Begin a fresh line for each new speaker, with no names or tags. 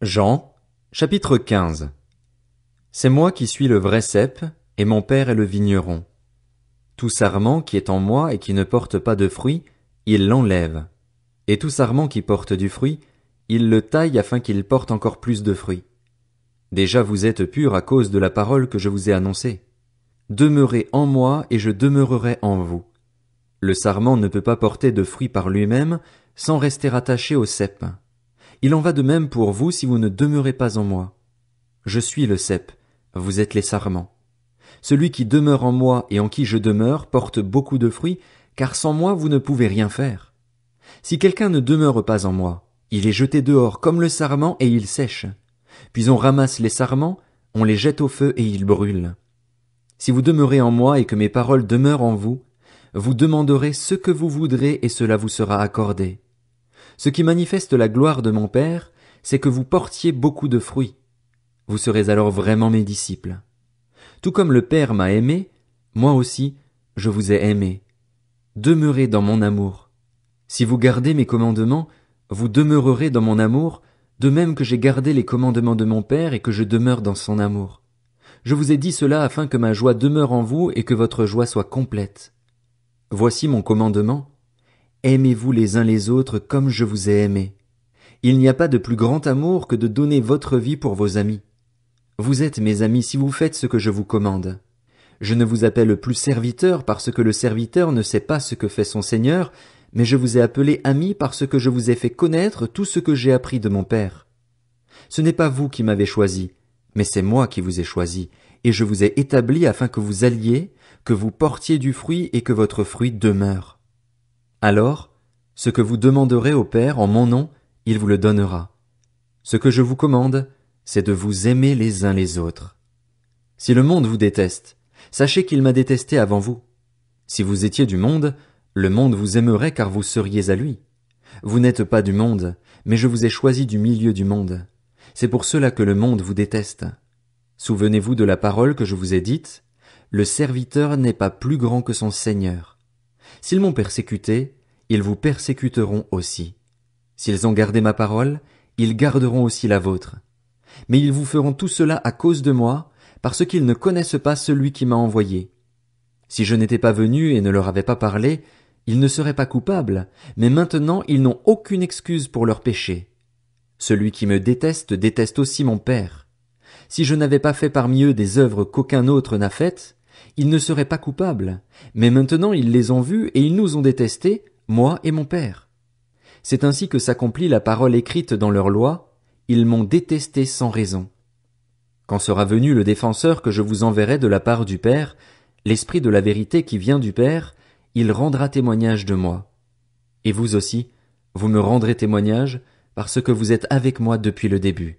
Jean, chapitre 15. C'est moi qui suis le vrai cep, et mon père est le vigneron. Tout sarment qui est en moi et qui ne porte pas de fruit, il l'enlève. Et tout sarment qui porte du fruit, il le taille afin qu'il porte encore plus de fruits. Déjà vous êtes purs à cause de la parole que je vous ai annoncée. Demeurez en moi et je demeurerai en vous. Le sarment ne peut pas porter de fruits par lui-même sans rester attaché au cep. Il en va de même pour vous si vous ne demeurez pas en moi. Je suis le cep, vous êtes les sarments. Celui qui demeure en moi et en qui je demeure porte beaucoup de fruits, car sans moi vous ne pouvez rien faire. Si quelqu'un ne demeure pas en moi, il est jeté dehors comme le sarment et il sèche. Puis on ramasse les sarments, on les jette au feu et ils brûlent. Si vous demeurez en moi et que mes paroles demeurent en vous, vous demanderez ce que vous voudrez et cela vous sera accordé. Ce qui manifeste la gloire de mon Père, c'est que vous portiez beaucoup de fruits. Vous serez alors vraiment mes disciples. Tout comme le Père m'a aimé, moi aussi, je vous ai aimé. Demeurez dans mon amour. Si vous gardez mes commandements, vous demeurerez dans mon amour, de même que j'ai gardé les commandements de mon Père et que je demeure dans son amour. Je vous ai dit cela afin que ma joie demeure en vous et que votre joie soit complète. Voici mon commandement, Aimez-vous les uns les autres comme je vous ai aimé. Il n'y a pas de plus grand amour que de donner votre vie pour vos amis. Vous êtes mes amis si vous faites ce que je vous commande. Je ne vous appelle plus serviteur parce que le serviteur ne sait pas ce que fait son Seigneur, mais je vous ai appelé ami parce que je vous ai fait connaître tout ce que j'ai appris de mon Père. Ce n'est pas vous qui m'avez choisi, mais c'est moi qui vous ai choisi, et je vous ai établi afin que vous alliez, que vous portiez du fruit et que votre fruit demeure. Alors, ce que vous demanderez au Père en mon nom, il vous le donnera. Ce que je vous commande, c'est de vous aimer les uns les autres. Si le monde vous déteste, sachez qu'il m'a détesté avant vous. Si vous étiez du monde, le monde vous aimerait car vous seriez à lui. Vous n'êtes pas du monde, mais je vous ai choisi du milieu du monde. C'est pour cela que le monde vous déteste. Souvenez-vous de la parole que je vous ai dite, le serviteur n'est pas plus grand que son Seigneur. S'ils m'ont persécuté, ils vous persécuteront aussi. S'ils ont gardé ma parole, ils garderont aussi la vôtre. Mais ils vous feront tout cela à cause de moi, parce qu'ils ne connaissent pas celui qui m'a envoyé. Si je n'étais pas venu et ne leur avais pas parlé, ils ne seraient pas coupables, mais maintenant ils n'ont aucune excuse pour leur péché. Celui qui me déteste déteste aussi mon Père. Si je n'avais pas fait parmi eux des œuvres qu'aucun autre n'a faites, ils ne seraient pas coupables. Mais maintenant ils les ont vus et ils nous ont détestés, moi et mon Père. C'est ainsi que s'accomplit la parole écrite dans leur loi, ils m'ont détesté sans raison. Quand sera venu le défenseur que je vous enverrai de la part du Père, l'Esprit de la vérité qui vient du Père, il rendra témoignage de moi. Et vous aussi, vous me rendrez témoignage, parce que vous êtes avec moi depuis le début.